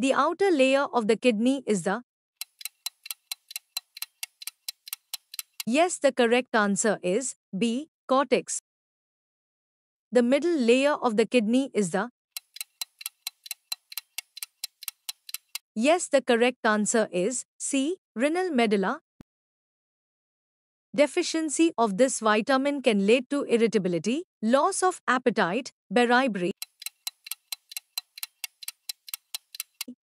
The outer layer of the kidney is the Yes, the correct answer is B. Cortex. The middle layer of the kidney is the Yes, the correct answer is C. Renal medulla. Deficiency of this vitamin can lead to irritability, loss of appetite, beriberi.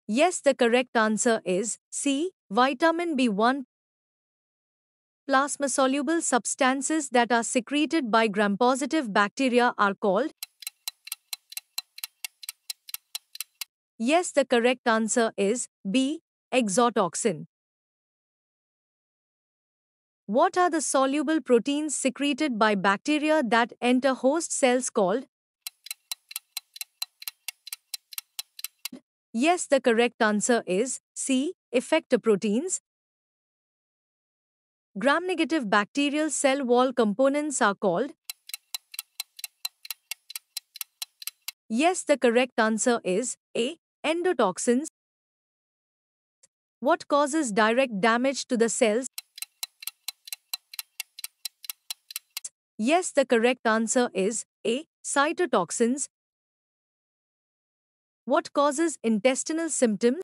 Yes, the correct answer is C. Vitamin B1 Plasma-soluble substances that are secreted by gram-positive bacteria are called Yes, the correct answer is B. Exotoxin. What are the soluble proteins secreted by bacteria that enter host cells called? Yes, the correct answer is C. Effector proteins. Gram-negative bacterial cell wall components are called. Yes, the correct answer is A. Endotoxins. What causes direct damage to the cells? Yes, the correct answer is A. Cytotoxins. What causes intestinal symptoms?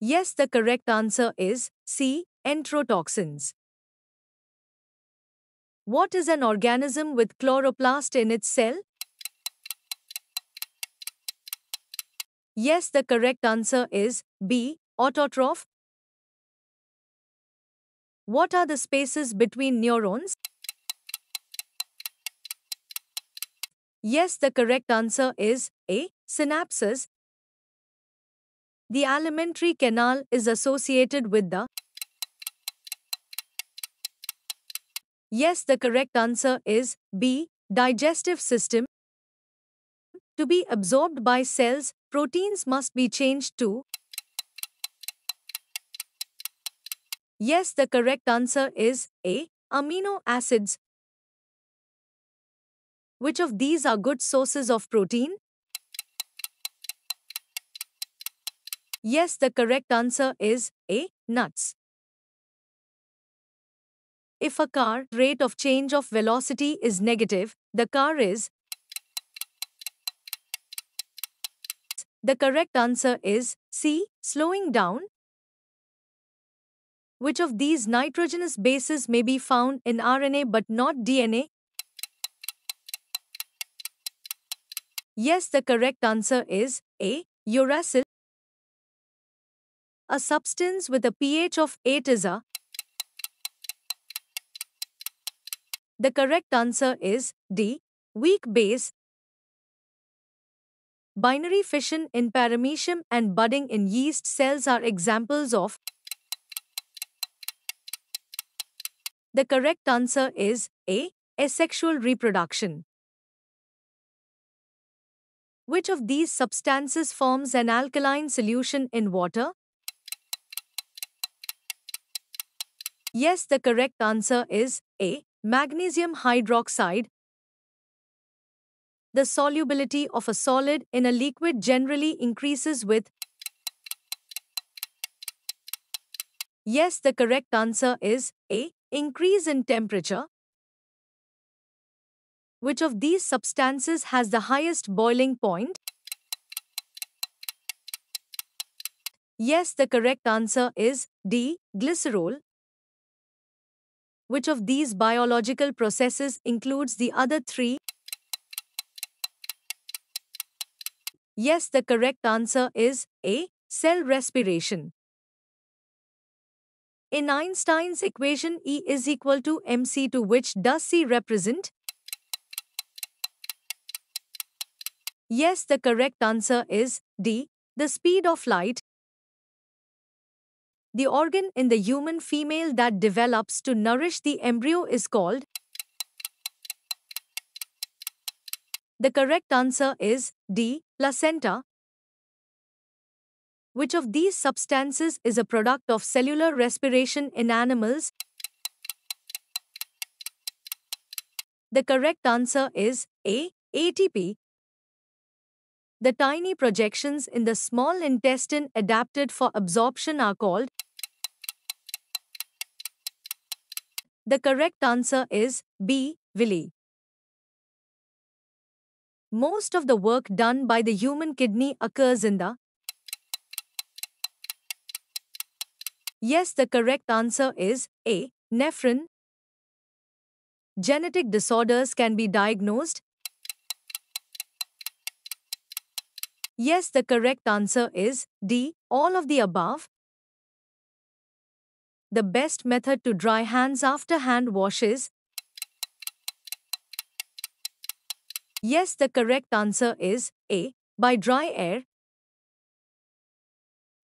Yes, the correct answer is C. Enterotoxins. What is an organism with chloroplast in its cell? Yes, the correct answer is B. Autotroph. What are the spaces between neurons? Yes, the correct answer is A. Synapses. The alimentary canal is associated with the Yes, the correct answer is B. Digestive system. To be absorbed by cells, proteins must be changed to Yes, the correct answer is A. Amino acids. Which of these are good sources of protein? Yes, the correct answer is A. Nuts. If a car rate of change of velocity is negative, the car is The correct answer is C. Slowing down. Which of these nitrogenous bases may be found in RNA but not DNA? Yes, the correct answer is A. Uracil. A substance with a pH of 8 is a. The correct answer is D. Weak base. Binary fission in paramecium and budding in yeast cells are examples of. The correct answer is A. Asexual reproduction. Which of these substances forms an alkaline solution in water? Yes, the correct answer is A. Magnesium hydroxide. The solubility of a solid in a liquid generally increases with Yes, the correct answer is A. Increase in temperature. Which of these substances has the highest boiling point? Yes, the correct answer is D. Glycerol. Which of these biological processes includes the other three? Yes, the correct answer is A. Cell respiration. In Einstein's equation E is equal to mc to which does C represent? Yes, the correct answer is D. The speed of light. The organ in the human female that develops to nourish the embryo is called. The correct answer is D. Placenta. Which of these substances is a product of cellular respiration in animals? The correct answer is A. ATP. The tiny projections in the small intestine adapted for absorption are called. The correct answer is B. Villi. Most of the work done by the human kidney occurs in the Yes, the correct answer is A. Nephron. Genetic disorders can be diagnosed Yes, the correct answer is D. All of the above. The best method to dry hands after hand washes. Yes, the correct answer is A. By dry air.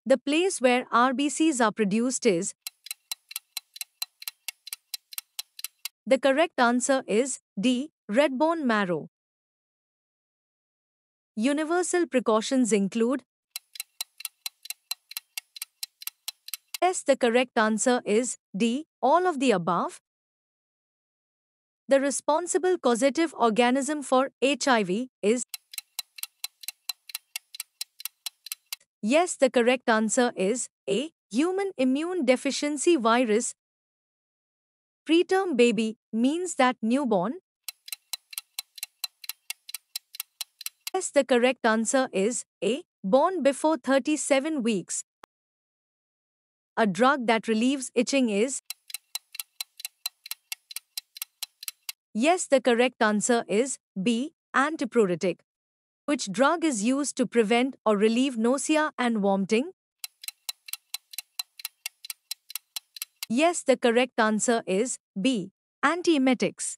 The place where RBCs are produced is. The correct answer is D. Red bone marrow. Universal precautions include Yes, the correct answer is D, all of the above. The responsible causative organism for HIV is Yes, the correct answer is A. Human immune deficiency virus. Preterm baby means that newborn Yes, the correct answer is A. Born before 37 weeks. A drug that relieves itching is Yes, the correct answer is B. Antipruritic. Which drug is used to prevent or relieve nausea and vomiting? Yes, the correct answer is B. Antiemetics.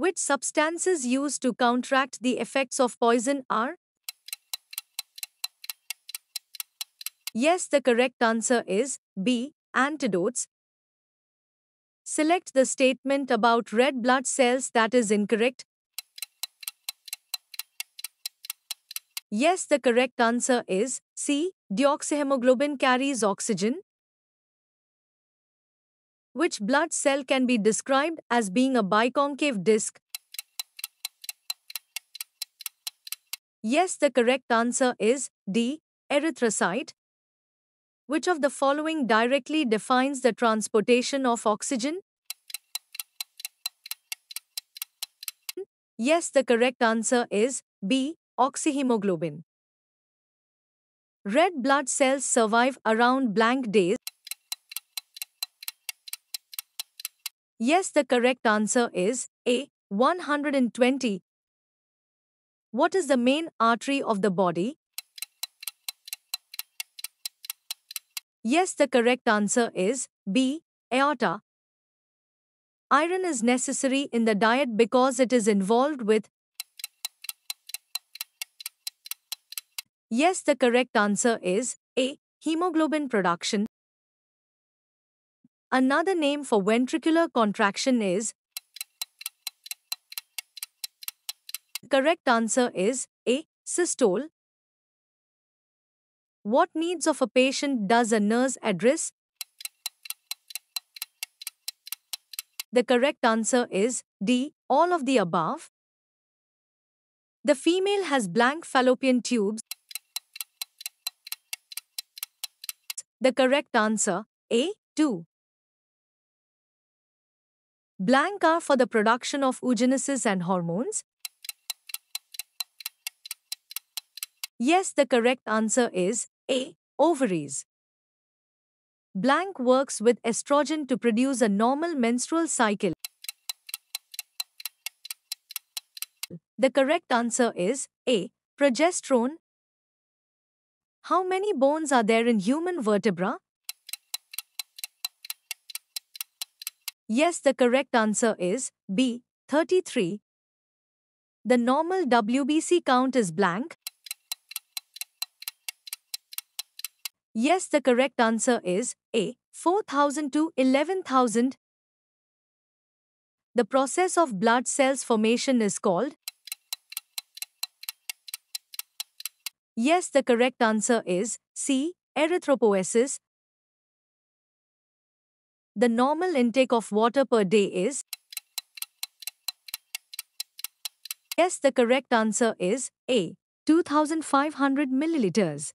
Which substances used to counteract the effects of poison are? Yes, the correct answer is B. Antidotes. Select the statement about red blood cells that is incorrect. Yes, the correct answer is C. Deoxyhemoglobin carries oxygen which blood cell can be described as being a biconcave disc? Yes, the correct answer is D. Erythrocyte. Which of the following directly defines the transportation of oxygen? Yes, the correct answer is B. Oxyhemoglobin. Red blood cells survive around blank days. Yes, the correct answer is A. 120. What is the main artery of the body? Yes, the correct answer is B. Aorta. Iron is necessary in the diet because it is involved with. Yes, the correct answer is A. Hemoglobin production. Another name for ventricular contraction is Correct answer is A. Systole. What needs of a patient does a nurse address? The correct answer is D. All of the above. The female has blank fallopian tubes. The correct answer A. 2 blank are for the production of oogenesis and hormones? Yes, the correct answer is A. Ovaries. Blank works with estrogen to produce a normal menstrual cycle. The correct answer is A. Progesterone. How many bones are there in human vertebra? Yes, the correct answer is B. 33. The normal WBC count is blank. Yes, the correct answer is A. 4000 to 11000. The process of blood cells formation is called. Yes, the correct answer is C. Erythropoiesis. The normal intake of water per day is Yes, the correct answer is A. 2500 milliliters.